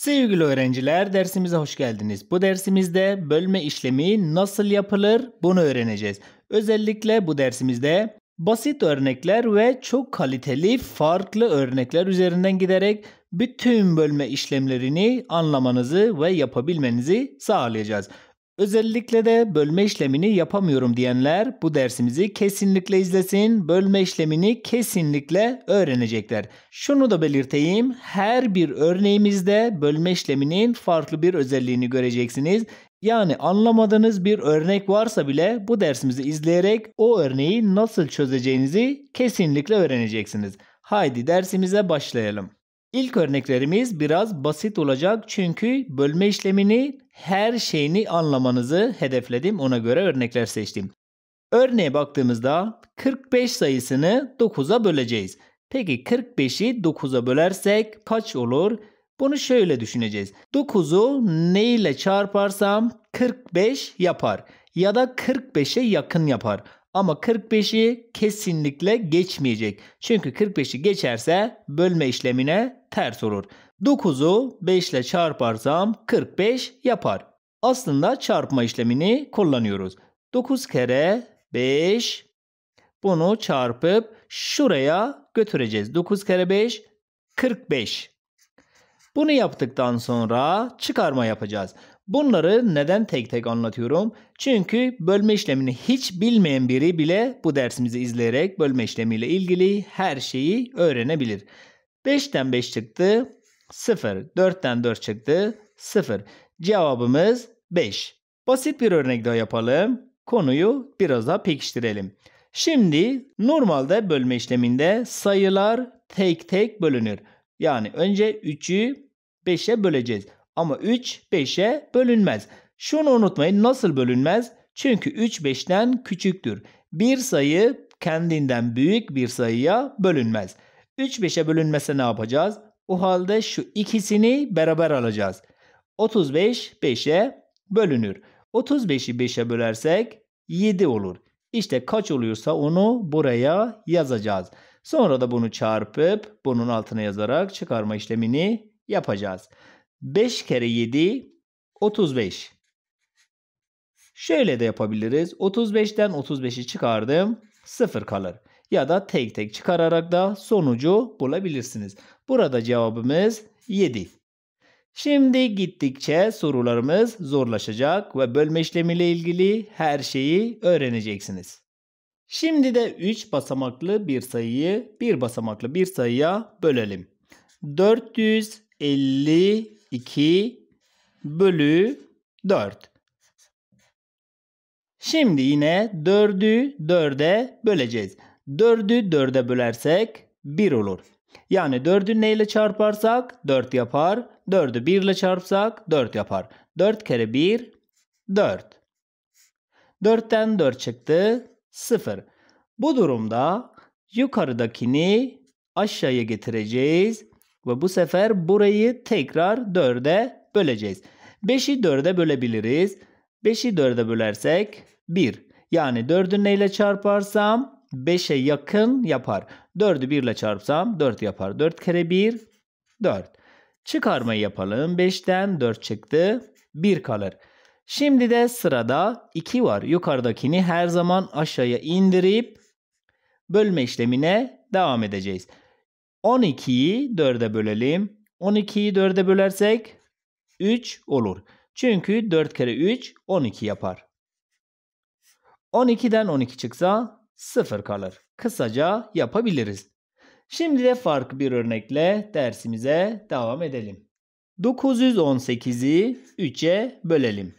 Sevgili öğrenciler dersimize hoş geldiniz. Bu dersimizde bölme işlemi nasıl yapılır bunu öğreneceğiz. Özellikle bu dersimizde basit örnekler ve çok kaliteli farklı örnekler üzerinden giderek bütün bölme işlemlerini anlamanızı ve yapabilmenizi sağlayacağız. Özellikle de bölme işlemini yapamıyorum diyenler bu dersimizi kesinlikle izlesin. Bölme işlemini kesinlikle öğrenecekler. Şunu da belirteyim. Her bir örneğimizde bölme işleminin farklı bir özelliğini göreceksiniz. Yani anlamadığınız bir örnek varsa bile bu dersimizi izleyerek o örneği nasıl çözeceğinizi kesinlikle öğreneceksiniz. Haydi dersimize başlayalım. İlk örneklerimiz biraz basit olacak çünkü bölme işlemini her şeyini anlamanızı hedefledim. Ona göre örnekler seçtim. Örneğe baktığımızda 45 sayısını 9'a böleceğiz. Peki 45'i 9'a bölersek kaç olur? Bunu şöyle düşüneceğiz. 9'u ne ile çarparsam 45 yapar ya da 45'e yakın yapar. Ama 45'i kesinlikle geçmeyecek. Çünkü 45'i geçerse bölme işlemine ters olur. 9'u 5 ile çarparsam 45 yapar. Aslında çarpma işlemini kullanıyoruz. 9 kere 5 bunu çarpıp şuraya götüreceğiz. 9 kere 5 45. Bunu yaptıktan sonra çıkarma yapacağız. Bunları neden tek tek anlatıyorum? Çünkü bölme işlemini hiç bilmeyen biri bile bu dersimizi izleyerek bölme işlemiyle ilgili her şeyi öğrenebilir. 5'ten 5 çıktı. 0. 4'ten 4 çıktı. 0. Cevabımız 5. Basit bir örnek daha yapalım. Konuyu biraz daha pekiştirelim. Şimdi normalde bölme işleminde sayılar tek tek bölünür. Yani önce 3'ü 5'e böleceğiz. Ama 3 5'e bölünmez. Şunu unutmayın nasıl bölünmez? Çünkü 3 5'ten küçüktür. Bir sayı kendinden büyük bir sayıya bölünmez. 3 5'e bölünmese ne yapacağız? O halde şu ikisini beraber alacağız. 35 5'e bölünür. 35'i 5'e bölersek 7 olur. İşte kaç oluyorsa onu buraya yazacağız. Sonra da bunu çarpıp bunun altına yazarak çıkarma işlemini yapacağız. 5 kere 7 35. Şöyle de yapabiliriz. 35'ten 35'i çıkardım. 0 kalır ya da tek tek çıkararak da sonucu bulabilirsiniz. Burada cevabımız 7. Şimdi gittikçe sorularımız zorlaşacak ve bölme işlemi ile ilgili her şeyi öğreneceksiniz. Şimdi de 3 basamaklı bir sayıyı 1 basamaklı bir sayıya bölelim. 452 bölü 4. Şimdi yine 4'ü 4'e böleceğiz. 4'ü 4'e bölersek 1 olur. Yani 4'ü neyle çarparsak 4 yapar. 4'ü 1 ile çarpsak 4 yapar. 4 kere 1 4. 4'ten 4 çıktı 0. Bu durumda yukarıdakini aşağıya getireceğiz. Ve bu sefer burayı tekrar 4'e böleceğiz. 5'i 4'e bölebiliriz. 5'i 4'e bölersek 1. Yani 4'ü neyle çarparsam 5'e yakın yapar. 4'ü 1 ile çarpsam 4 yapar. 4 kere 1 4. Çıkarmayı yapalım. 5'ten 4 çıktı. 1 kalır. Şimdi de sırada 2 var. Yukarıdakini her zaman aşağıya indirip bölme işlemine devam edeceğiz. 12'yi 4'e bölelim. 12'yi 4'e bölersek 3 olur. Çünkü 4 kere 3 12 yapar. 12'den 12 çıksa sıfır kalır. Kısaca yapabiliriz. Şimdi de farklı bir örnekle dersimize devam edelim. 918'i 3'e bölelim.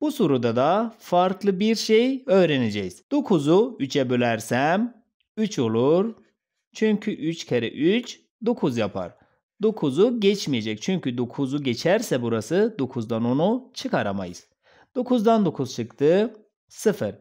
Bu soruda da farklı bir şey öğreneceğiz. 9'u 3'e bölersem 3 olur. Çünkü 3 kere 3 9 yapar. 9'u geçmeyecek. Çünkü 9'u geçerse burası 9'dan 10'u çıkaramayız. 9'dan 9 çıktı. 0.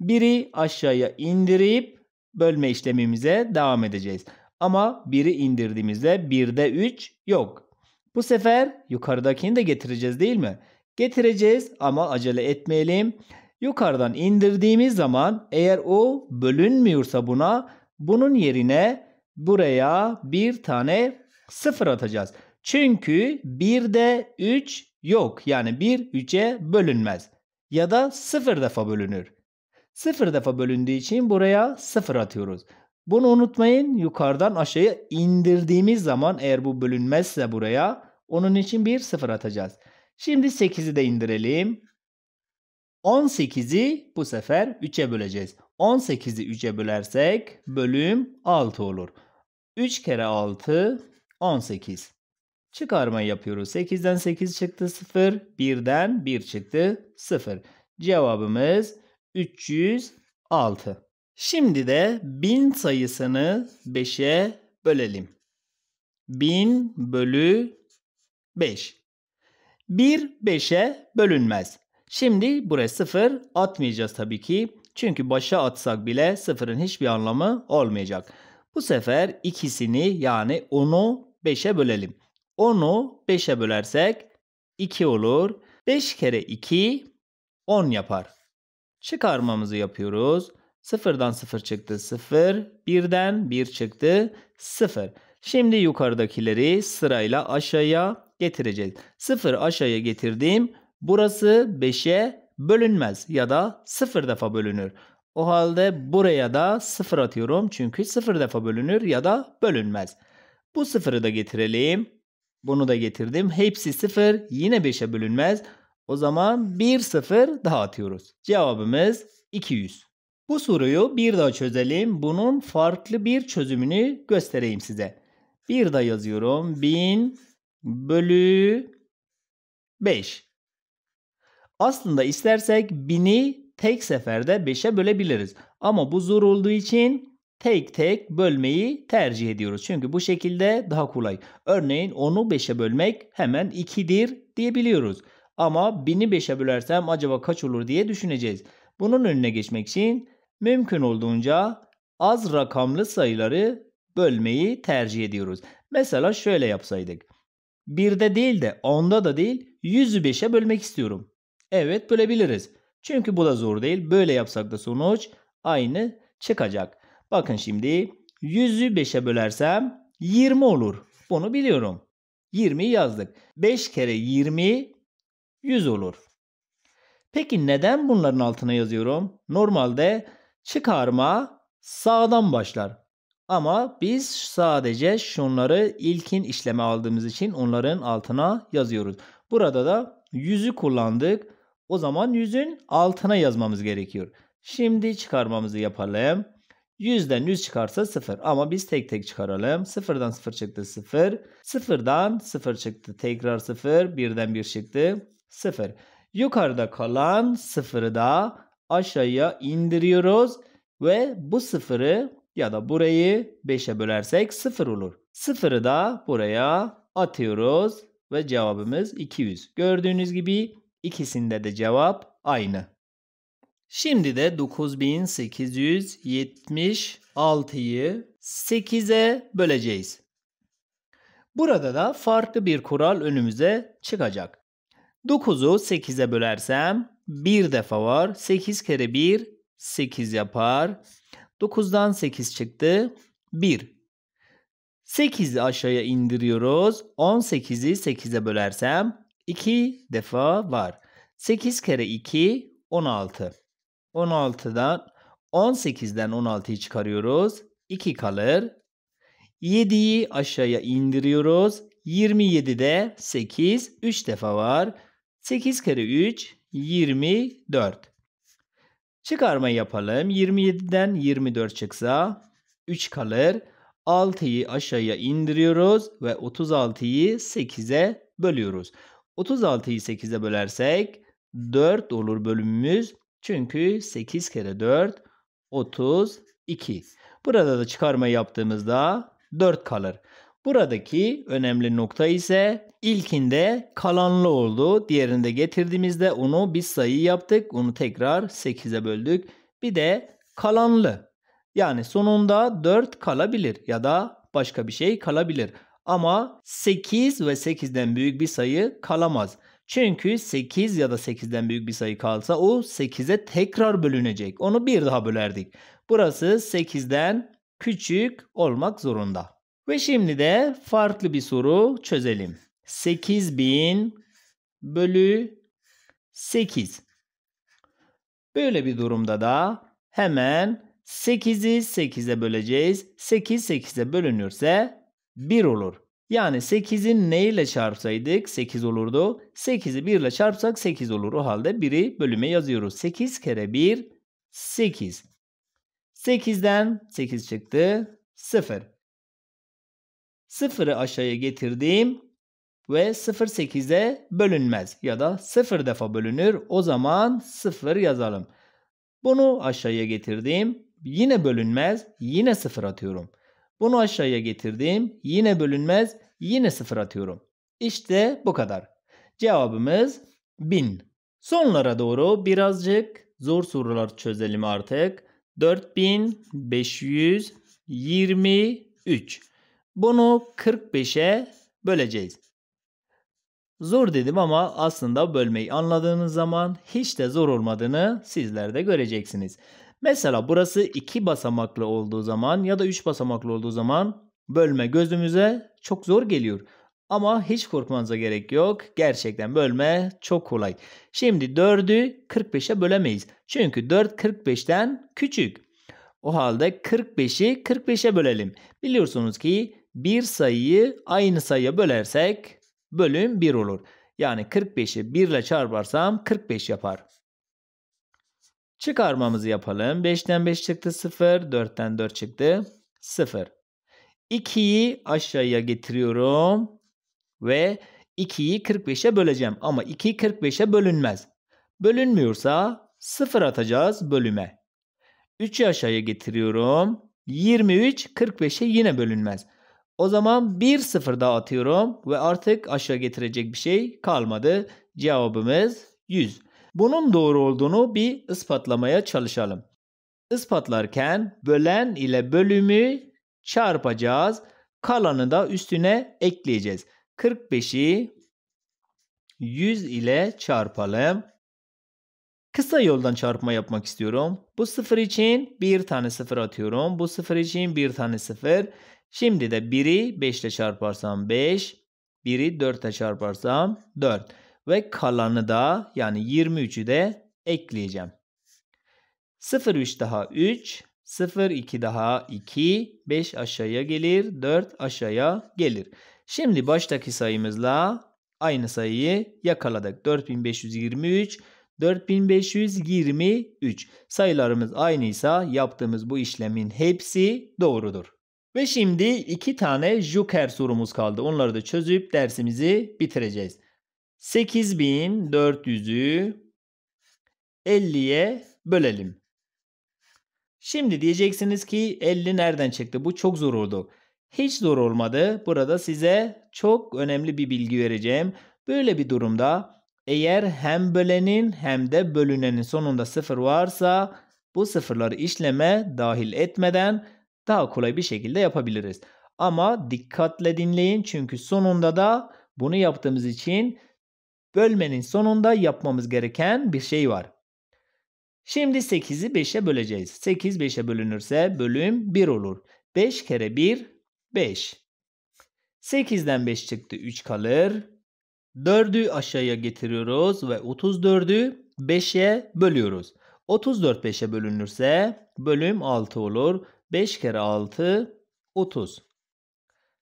1'i aşağıya indirip bölme işlemimize devam edeceğiz. Ama 1'i indirdiğimizde 1'de 3 yok. Bu sefer yukarıdakini de getireceğiz değil mi? Getireceğiz ama acele etmeyelim. Yukarıdan indirdiğimiz zaman eğer o bölünmüyorsa buna bunun yerine buraya bir tane 0 atacağız. Çünkü 1'de 3 yok. Yani 1 3'e bölünmez ya da 0 defa bölünür. 0 defa bölündüğü için buraya 0 atıyoruz. Bunu unutmayın yukarıdan aşağıya indirdiğimiz zaman eğer bu bölünmezse buraya onun için bir 0 atacağız. Şimdi 8'i de indirelim. 18'i bu sefer 3'e böleceğiz. 18'i 3'e bölersek bölüm 6 olur. 3 kere 6 18. Çıkarma yapıyoruz. 8'den 8 çıktı 0, 1'den 1 çıktı 0. Cevabımız 306. Şimdi de 1000 sayısını 5'e bölelim. 1000 bölü 5. 1 5'e bölünmez. Şimdi buraya 0 atmayacağız tabii ki. Çünkü başa atsak bile 0'ın hiçbir anlamı olmayacak. Bu sefer ikisini yani 10'u 5'e bölelim. 10'u 5'e bölersek 2 olur. 5 kere 2 10 yapar. Çıkarmamızı yapıyoruz. 0'dan 0 çıktı 0. 1'den 1 çıktı 0. Şimdi yukarıdakileri sırayla aşağıya getireceğiz. 0 aşağıya getirdim. Burası 5'e bölünmez ya da 0 defa bölünür. O halde buraya da 0 atıyorum. Çünkü 0 defa bölünür ya da bölünmez. Bu 0'ı da getirelim. Bunu da getirdim. Hepsi 0. Yine 5'e bölünmez. O zaman 1 0 daha atıyoruz. Cevabımız 200. Bu soruyu bir daha çözelim. Bunun farklı bir çözümünü göstereyim size. Bir daha yazıyorum. 1000 bölü 5. Aslında istersek 1000'i tek seferde 5'e bölebiliriz. Ama bu zor olduğu için tek tek bölmeyi tercih ediyoruz. Çünkü bu şekilde daha kolay. Örneğin 10'u 5'e bölmek hemen 2'dir diyebiliyoruz. Ama 1000'i 5'e bölersem acaba kaç olur diye düşüneceğiz. Bunun önüne geçmek için mümkün olduğunca az rakamlı sayıları bölmeyi tercih ediyoruz. Mesela şöyle yapsaydık. 1'de değil de 10'da da değil 100'ü 5'e bölmek istiyorum. Evet bölebiliriz. Çünkü bu da zor değil. Böyle yapsak da sonuç aynı çıkacak. Bakın şimdi 100'ü 5'e bölersem 20 olur. Bunu biliyorum. 20'yi yazdık. 5 kere 20 100 olur. Peki neden bunların altına yazıyorum? Normalde çıkarma sağdan başlar. Ama biz sadece şunları ilkin işleme aldığımız için onların altına yazıyoruz. Burada da 100'ü kullandık. O zaman 100'ün altına yazmamız gerekiyor. Şimdi çıkarmamızı yapalım. 100'den 100 çıkarsa 0 ama biz tek tek çıkaralım. 0'dan 0 çıktı 0. 0'dan 0 çıktı tekrar 0. 1'den 1 çıktı 0. Yukarıda kalan 0'ı da aşağıya indiriyoruz. Ve bu 0'ı ya da burayı 5'e bölersek 0 olur. 0'ı da buraya atıyoruz ve cevabımız 200. Gördüğünüz gibi ikisinde de cevap aynı. Şimdi de 9876'yı 8'e böleceğiz. Burada da farklı bir kural önümüze çıkacak. 9'u 8'e bölersem bir defa var. 8 kere 1 8 yapar. 9'dan 8 çıktı. 1. 8'i aşağıya indiriyoruz. 18'i 8'e bölersem 2 defa var. 8 kere 2 16. 16'dan 18'den 16'yı çıkarıyoruz. 2 kalır. 7'yi aşağıya indiriyoruz. 27'de 8 3 defa var. 8 kere 3 24. Çıkarma yapalım. 27'den 24 çıksa 3 kalır. 6'yı aşağıya indiriyoruz ve 36'yı 8'e bölüyoruz. 36'yı 8'e bölersek 4 olur bölümümüz. Çünkü 8 kere 4 32. Burada da çıkarma yaptığımızda 4 kalır. Buradaki önemli nokta ise ilkinde kalanlı oldu. Diğerinde getirdiğimizde onu bir sayı yaptık. Onu tekrar 8'e böldük. Bir de kalanlı. Yani sonunda 4 kalabilir ya da başka bir şey kalabilir. Ama 8 ve 8'den büyük bir sayı kalamaz. Çünkü 8 ya da 8'den büyük bir sayı kalsa o 8'e tekrar bölünecek. Onu bir daha bölerdik. Burası 8'den küçük olmak zorunda. Ve şimdi de farklı bir soru çözelim. 8000 bölü 8. Böyle bir durumda da hemen 8'i 8'e böleceğiz. 8 8'e bölünürse 1 olur. Yani 8'i ne ile çarpsaydık 8 olurdu. 8'i 1 ile çarpsak 8 olur. O halde 1'i bölüme yazıyoruz. 8 kere 1 8. 8'den 8 çıktı. 0. 0'ı aşağıya getirdim ve 0 8'e bölünmez ya da 0 defa bölünür. O zaman 0 yazalım. Bunu aşağıya getirdim. Yine bölünmez. Yine 0 atıyorum. Bunu aşağıya getirdim. Yine bölünmez. Yine sıfır atıyorum. İşte bu kadar. Cevabımız 1000. Sonlara doğru birazcık zor sorular çözelim artık. 4523. Bunu 45'e böleceğiz. Zor dedim ama aslında bölmeyi anladığınız zaman hiç de zor olmadığını sizler de göreceksiniz. Mesela burası iki basamaklı olduğu zaman ya da üç basamaklı olduğu zaman bölme gözümüze çok zor geliyor. Ama hiç korkmanıza gerek yok. Gerçekten bölme çok kolay. Şimdi 4'ü 45'e bölemeyiz. Çünkü 4 45'ten küçük. O halde 45'i 45'e bölelim. Biliyorsunuz ki bir sayıyı aynı sayıya bölersek bölüm 1 olur. Yani 45'i 1 ile çarparsam 45 yapar. Çıkarmamızı yapalım. 5'ten 5 çıktı 0. 4'ten 4 çıktı 0. 2'yi aşağıya getiriyorum. Ve 2'yi 45'e böleceğim. Ama 2 45'e bölünmez. Bölünmüyorsa 0 atacağız bölüme. 3'ü aşağıya getiriyorum. 23 45'e yine bölünmez. O zaman 1 sıfır daha atıyorum ve artık aşağı getirecek bir şey kalmadı. Cevabımız 100. Bunun doğru olduğunu bir ispatlamaya çalışalım. Ispatlarken bölen ile bölümü çarpacağız. Kalanı da üstüne ekleyeceğiz. 45'i 100 ile çarpalım. Kısa yoldan çarpma yapmak istiyorum. Bu sıfır için bir tane sıfır atıyorum. Bu sıfır için bir tane sıfır. Şimdi de 1'i 5 ile çarparsam 5. 1'i 4 ile çarparsam 4 ve kalanı da yani 23'ü de ekleyeceğim. 03 daha 3, 02 daha 2, 5 aşağıya gelir, 4 aşağıya gelir. Şimdi baştaki sayımızla aynı sayıyı yakaladık. 4523, 4523. Sayılarımız aynıysa yaptığımız bu işlemin hepsi doğrudur. Ve şimdi iki tane joker sorumuz kaldı. Onları da çözüp dersimizi bitireceğiz. 8400'ü 50'ye bölelim. Şimdi diyeceksiniz ki 50 nereden çıktı? Bu çok zor oldu. Hiç zor olmadı. Burada size çok önemli bir bilgi vereceğim. Böyle bir durumda eğer hem bölenin hem de bölünenin sonunda sıfır varsa bu sıfırları işleme dahil etmeden daha kolay bir şekilde yapabiliriz. Ama dikkatle dinleyin çünkü sonunda da bunu yaptığımız için bölmenin sonunda yapmamız gereken bir şey var. Şimdi 8'i 5'e böleceğiz. 8 5'e bölünürse bölüm 1 olur. 5 kere 1 5. 8'den 5 çıktı 3 kalır. 4'ü aşağıya getiriyoruz ve 34'ü 5'e bölüyoruz. 34 5'e bölünürse bölüm 6 olur. 5 kere 6 30.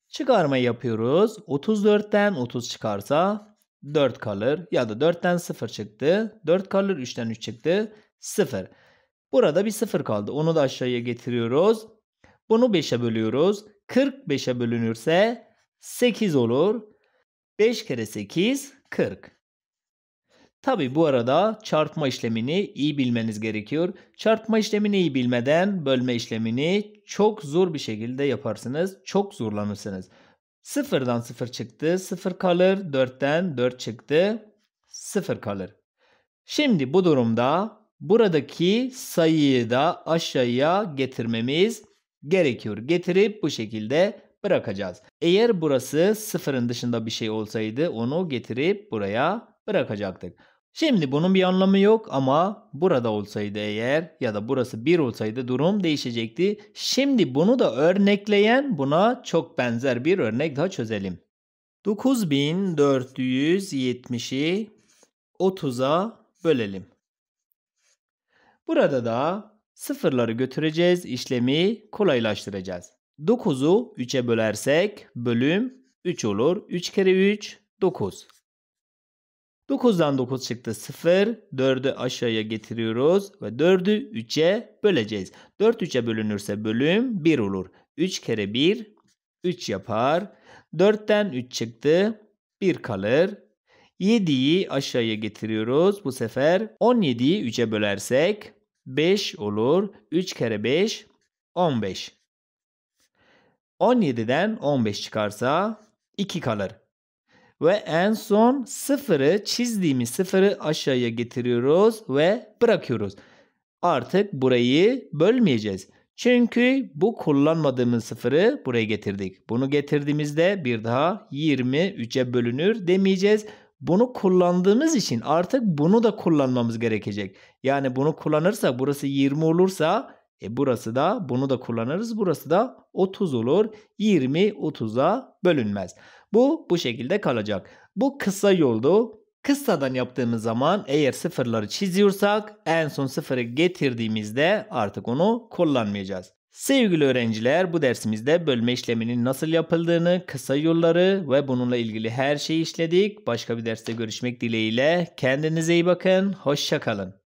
Çıkarma yapıyoruz. 34'ten 30 çıkarsa 4 kalır ya da 4'ten 0 çıktı. 4 kalır 3'ten 3 çıktı. 0. Burada bir 0 kaldı. Onu da aşağıya getiriyoruz. Bunu 5'e bölüyoruz. 45'e bölünürse 8 olur. 5 kere 8 40. Tabi bu arada çarpma işlemini iyi bilmeniz gerekiyor. Çarpma işlemini iyi bilmeden bölme işlemini çok zor bir şekilde yaparsınız. Çok zorlanırsınız. Sıfırdan sıfır çıktı. Sıfır kalır. Dörtten dört çıktı. Sıfır kalır. Şimdi bu durumda buradaki sayıyı da aşağıya getirmemiz gerekiyor. Getirip bu şekilde bırakacağız. Eğer burası sıfırın dışında bir şey olsaydı onu getirip buraya bırakacaktık. Şimdi bunun bir anlamı yok ama burada olsaydı eğer ya da burası 1 olsaydı durum değişecekti. Şimdi bunu da örnekleyen buna çok benzer bir örnek daha çözelim. 9470'i 30'a bölelim. Burada da sıfırları götüreceğiz, işlemi kolaylaştıracağız. 9'u 3'e bölersek bölüm 3 olur. 3 kere 3 9. 9'dan 9 çıktı 0. 4'ü aşağıya getiriyoruz ve 4'ü 3'e böleceğiz. 4 3'e bölünürse bölüm 1 olur. 3 kere 1 3 yapar. 4'ten 3 çıktı 1 kalır. 7'yi aşağıya getiriyoruz. Bu sefer 17'yi 3'e bölersek 5 olur. 3 kere 5 15. 17'den 15 çıkarsa 2 kalır. Ve en son sıfırı çizdiğimiz sıfırı aşağıya getiriyoruz ve bırakıyoruz. Artık burayı bölmeyeceğiz. Çünkü bu kullanmadığımız sıfırı buraya getirdik. Bunu getirdiğimizde bir daha 23'e bölünür demeyeceğiz. Bunu kullandığımız için artık bunu da kullanmamız gerekecek. Yani bunu kullanırsa burası 20 olursa e burası da bunu da kullanırız. Burası da 30 olur. 20 30'a bölünmez. Bu bu şekilde kalacak. Bu kısa yoldu. Kıssadan yaptığımız zaman eğer sıfırları çiziyorsak en son sıfırı getirdiğimizde artık onu kullanmayacağız. Sevgili öğrenciler bu dersimizde bölme işleminin nasıl yapıldığını, kısa yolları ve bununla ilgili her şeyi işledik. Başka bir derste görüşmek dileğiyle kendinize iyi bakın, hoşçakalın.